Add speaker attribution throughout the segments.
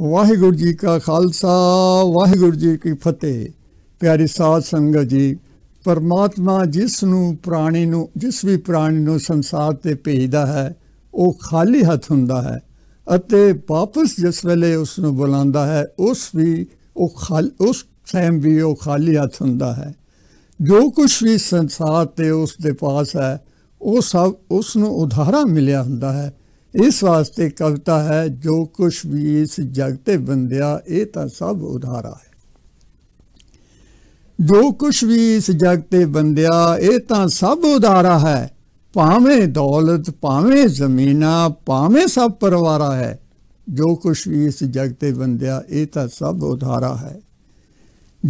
Speaker 1: ਵਾਹਿਗੁਰੂ ਜੀ ਕਾ ਖਾਲਸਾ ਵਾਹਿਗੁਰੂ ਜੀ ਕੀ ਫਤਿਹ ਪਿਆਰੀ ਸਾਧ ਸੰਗਤ ਜੀ ਪਰਮਾਤਮਾ ਜਿਸ ਨੂੰ ਪ੍ਰਾਣੀ ਨੂੰ ਜਿਸ ਵੀ ਪ੍ਰਾਣੀ ਨੂੰ ਸੰਸਾਰ ਤੇ ਭੇਜਦਾ ਹੈ ਉਹ ਖਾਲੀ ਹੱਥ ਹੁੰਦਾ ਹੈ ਅਤੇ ਵਾਪਸ ਜਿਸ ਵੇਲੇ ਉਸ ਨੂੰ ਬੁਲਾਉਂਦਾ ਹੈ ਉਸ ਵੀ ਉਹ ਖਾਲ ਉਸ ਸੈਮ ਵੀ ਉਹ ਖਾਲੀ ਹੱਥ ਹੁੰਦਾ ਹੈ ਜੋ ਕੁਝ ਵੀ ਸੰਸਾਰ ਤੇ ਉਸ ਦੇ ਪਾਸ ਹੈ ਉਹ ਸਭ ਉਸ ਨੂੰ ਉਧਾਰਾ ਮਿਲਿਆ ਹੁੰਦਾ ਹੈ ਇਸ ਵਾਸਤੇ ਕਵਿਤਾ ਹੈ ਜੋ ਕੁਛ ਵੀ ਇਸ ਜਗ ਤੇ ਬੰਦਿਆ ਇਹ ਤਾਂ ਸਭ ਉਧਾਰਾ ਹੈ ਜੋ ਕੁਛ ਵੀ ਇਸ ਜਗ ਤੇ ਬੰਦਿਆ ਇਹ ਤਾਂ ਸਭ ਉਧਾਰਾ ਹੈ ਭਾਵੇਂ ਦੌਲਤ ਭਾਵੇਂ ਜ਼ਮੀਨਾ ਭਾਵੇਂ ਸਭ ਪਰਵਾਰਾ ਹੈ ਜੋ ਕੁਛ ਵੀ ਇਸ ਜਗ ਤੇ ਬੰਦਿਆ ਇਹ ਤਾਂ ਸਭ ਉਧਾਰਾ ਹੈ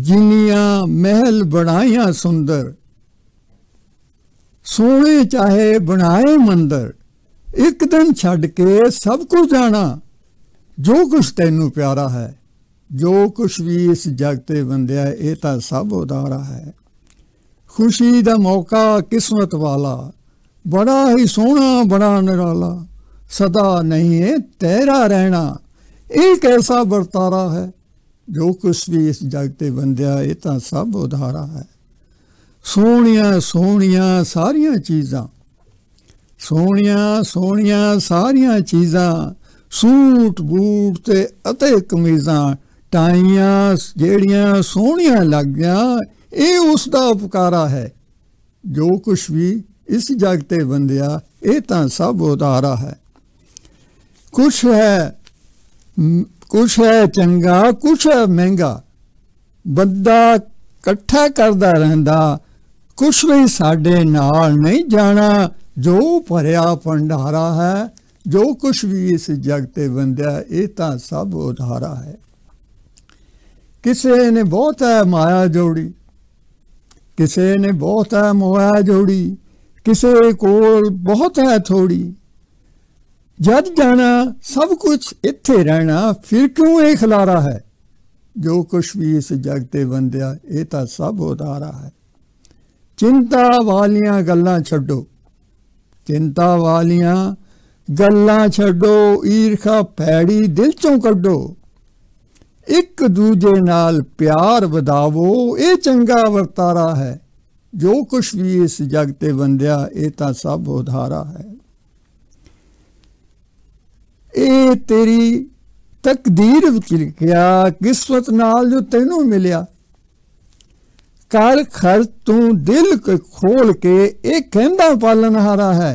Speaker 1: ਜਿਨੀਆਂ ਮਹਿਲ ਬਣਾਈਆਂ ਸੁੰਦਰ ਸੋਹਣੇ ਚਾਹੇ ਬਣਾਏ ਮੰਦਰ ਇੱਕ ਦਿਨ ਛੱਡ ਕੇ ਸਭ ਕੁਝ ਜਾਣਾ ਜੋ ਕੁਝ ਤੈਨੂੰ ਪਿਆਰਾ ਹੈ ਜੋ ਕੁਝ ਵੀ ਇਸ ਜਗ ਤੇ ਬੰਦਿਆ ਇਹ ਤਾਂ ਸਭ ਉਦਾਰਾ ਹੈ ਖੁਸ਼ੀ ਦਾ ਮੌਕਾ ਕਿਸਮਤ ਵਾਲਾ ਬੜਾ ਹੀ ਸੋਹਣਾ ਬੜਾ ਨਿਰਾਲਾ ਸਦਾ ਨਹੀਂ ਹੈ ਤੇਰਾ ਰਹਿਣਾ ਇਹ ਕੈਸਾ ਵਰਤਾਰਾ ਹੈ ਜੋ ਕੁਝ ਵੀ ਇਸ ਜਗ ਤੇ ਬੰਦਿਆ ਇਹ ਤਾਂ ਸਭ ਉਧਾਰਾ ਹੈ ਸੋਹਣੀਆਂ ਸੋਹਣੀਆਂ ਸਾਰੀਆਂ ਚੀਜ਼ਾਂ ਸੋਹਣੀਆਂ ਸੋਹਣੀਆਂ ਸਾਰੀਆਂ ਚੀਜ਼ਾਂ ਸੂਟ ਬੂਟ ਤੇ ਅਤੇ ਕਮੀਜ਼ਾਂ ਟਾਈਆਂ ਜਿਹੜੀਆਂ ਸੋਹਣੀਆਂ ਲੱਗੀਆਂ ਇਹ ਉਸ ਦਾ ਉਪਕਾਰਾ ਹੈ ਜੋ ਕੁਛ ਵੀ ਇਸ ਜਗ ਤੇ ਬੰਦਿਆ ਇਹ ਤਾਂ ਸਭ ਉਦਾਰਾ ਹੈ ਕੁਛ ਹੈ ਕੁਛ ਹੈ ਚੰਗਾ ਕੁਛ ਹੈ ਮਹਿੰਗਾ ਬੰਦਾ ਇਕੱਠਾ ਕਰਦਾ ਰਹਿੰਦਾ ਕੁਛ ਵੀ ਸਾਡੇ ਨਾਲ ਨਹੀਂ ਜਾਣਾ ਜੋ ਭਰਿਆ ਭੰਡਾਰਾ ਹੈ ਜੋ ਕੁਛ ਵੀ ਇਸ ਜਗ ਤੇ ਵੰਦਿਆ ਇਹ ਤਾਂ ਸਭ ਉਧਾਰਾ ਹੈ ਕਿਸੇ ਨੇ ਬਹੁਤ ਹੈ ਮਾਇਆ ਜੋੜੀ ਕਿਸੇ ਨੇ ਬਹੁਤ ਹੈ ਮੋਹ ਜੋੜੀ ਕਿਸੇ ਕੋਲ ਬਹੁਤ ਹੈ ਥੋੜੀ ਜਦ ਜਾਣਾ ਸਭ ਕੁਝ ਇੱਥੇ ਰਹਿਣਾ ਫਿਰ ਕਿਉਂ ਇਹ ਖਲਾਰਾ ਹੈ ਜੋ ਕੁਛ ਵੀ ਇਸ ਜਗ ਤੇ ਵੰਦਿਆ ਇਹ ਤਾਂ ਸਭ ਉਧਾਰਾ ਹੈ ਚਿੰਤਾ ਵਾਲੀਆਂ ਗੱਲਾਂ ਛੱਡੋ ਚਿੰਤਾ ਵਾਲੀਆਂ ਗੱਲਾਂ ਛੱਡੋ ਈਰਖਾ ਭੈੜੀ ਦਿਲ ਚੋਂ ਕੱਢੋ ਇੱਕ ਦੂਜੇ ਨਾਲ ਪਿਆਰ ਵਧਾਵੋ ਇਹ ਚੰਗਾ ਵਰਤਾਰਾ ਹੈ ਜੋ ਕੁਛ ਵੀ ਇਸ ਜਗ ਤੇ ਬੰਦਿਆ ਇਹ ਤਾਂ ਸਭ ਉਧਾਰਾ ਹੈ ਇਹ ਤੇਰੀ ਤਕਦੀਰ ਵਿੱਚ ਲਿਖਿਆ ਕਿਸਮਤ ਨਾਲ ਜੋ ਤੈਨੂੰ ਮਿਲਿਆ ਕਰ ਖਰ ਤੂੰ ਦਿਲ ਖੋਲ ਕੇ ਇਹ ਕਹਿੰਦਾ ਪਾਲਨਹਾਰਾ ਹੈ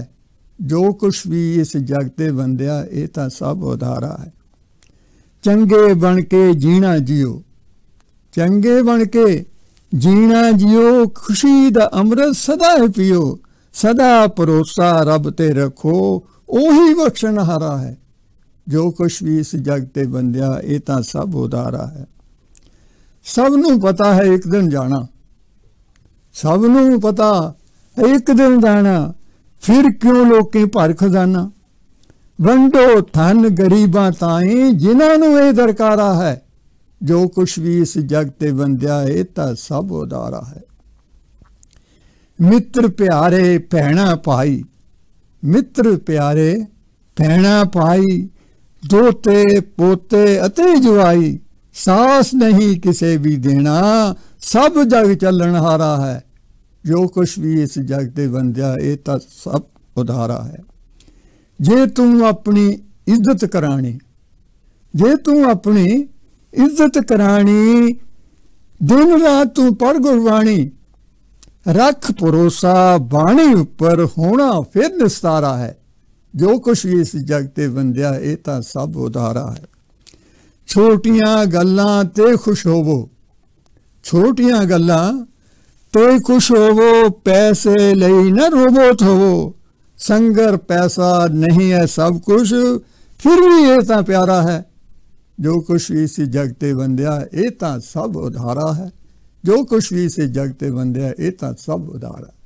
Speaker 1: ਜੋ ਕੁਛ ਵੀ ਇਸ ਜਗ ਤੇ ਬੰਦਿਆ ਇਹ ਤਾਂ ਸਭ ਉਧਾਰਾ ਹੈ ਚੰਗੇ ਬਣ ਕੇ ਜੀਣਾ ਜਿਓ ਚੰਗੇ ਬਣ ਕੇ ਜੀਣਾ ਜਿਓ ਖੁਸ਼ੀ ਦਾ ਅੰਮ੍ਰਿਤ ਸਦਾ ਹੀ ਪੀਓ ਸਦਾ ਭਰੋਸਾ ਰੱਬ ਤੇ ਰੱਖੋ ਉਹੀ ਬਖਸ਼ਣਹਾਰਾ ਹੈ ਜੋ ਕੁਛ ਵੀ ਇਸ ਜਗ ਤੇ ਬੰਦਿਆ ਇਹ ਤਾਂ ਸਭ ਉਧਾਰਾ ਹੈ ਸਭ ਨੂੰ ਪਤਾ ਹੈ ਇੱਕ ਦਿਨ ਜਾਣਾ ਸਭ ਨੂੰ ਪਤਾ ਇੱਕ ਦਿਨ ਦਾਣਾ ਫਿਰ ਕਿਉਂ ਲੋਕੇ ਭਰ ਖਜ਼ਾਨਾ ਵੰਡੋ ਧਨ ਗਰੀਬਾਂ ਤਾਈਂ ਜਿਨ੍ਹਾਂ ਨੂੰ ਇਹ ਦਰਕਾਰਾ ਹੈ ਜੋ ਕੁਛ ਵੀ ਇਸ ਜਗ ਤੇ ਵੰਦਿਆ ਏ ਤਾਂ ਸਭ ਉਦਾਰਾ ਹੈ ਮਿੱਤਰ ਪਿਆਰੇ ਭੈਣਾ ਭਾਈ ਮਿੱਤਰ ਪਿਆਰੇ ਭੈਣਾ ਭਾਈ ਦੋਤੇ ਪੋਤੇ ਅਤੇ ਜਵਾਈ ਸਾਸ ਨਹੀਂ ਕਿਸੇ ਵੀ ਦੇਣਾ ਸਭ ਜਗ ਚੱਲਣ ਹਾਰਾ ਹੈ ਜੋ ਕੁਛ ਵੀ ਇਸ ਜਗ ਤੇ ਬੰਦਿਆ ਇਹ ਤਾਂ ਸਭ ਉਧਾਰਾ ਹੈ ਜੇ ਤੂੰ ਆਪਣੀ ਇੱਜ਼ਤ ਕਰਾਣੀ ਜੇ ਤੂੰ ਆਪਣੀ ਇੱਜ਼ਤ ਕਰਾਣੀ ਦਿਨ ਰਾਤ ਤੂੰ ਪਰ ਗੁਰਬਾਣੀ ਰੱਖ ਪਰੋਸਾ ਬਾਣੀ ਉੱਪਰ ਹੋਣਾ ਫਿਰ ਨਿਸਤਾਰਾ ਹੈ ਜੋ ਕੁਛ ਵੀ ਇਸ ਜਗ ਤੇ ਬੰਦਿਆ ਇਹ ਤਾਂ ਸਭ ਉਧਾਰਾ ਹੈ ਛੋਟੀਆਂ ਗੱਲਾਂ ਤੇ ਖੁਸ਼ ਹੋਵੋ ਛੋਟੀਆਂ ਗੱਲਾਂ ਤੇ ਖੁਸ਼ ਹੋਵੋ ਪੈਸੇ ਲਈ ਨਾ ਰੋਬੋਟ ਹੋਵੋ ਸੰਗਰ ਪੈਸਾ ਨਹੀਂ ਹੈ ਸਭ ਕੁਝ ਫਿਰ ਵੀ ਇਹ ਤਾਂ ਪਿਆਰਾ ਹੈ ਜੋ ਕੁਛ ਵੀ ਸੀ ਜਗ ਤੇ ਇਹ ਤਾਂ ਸਭ ਉਧਾਰਾ ਹੈ ਜੋ ਕੁਛ ਵੀ ਸੀ ਜਗ ਤੇ ਇਹ ਤਾਂ ਸਭ ਉਧਾਰਾ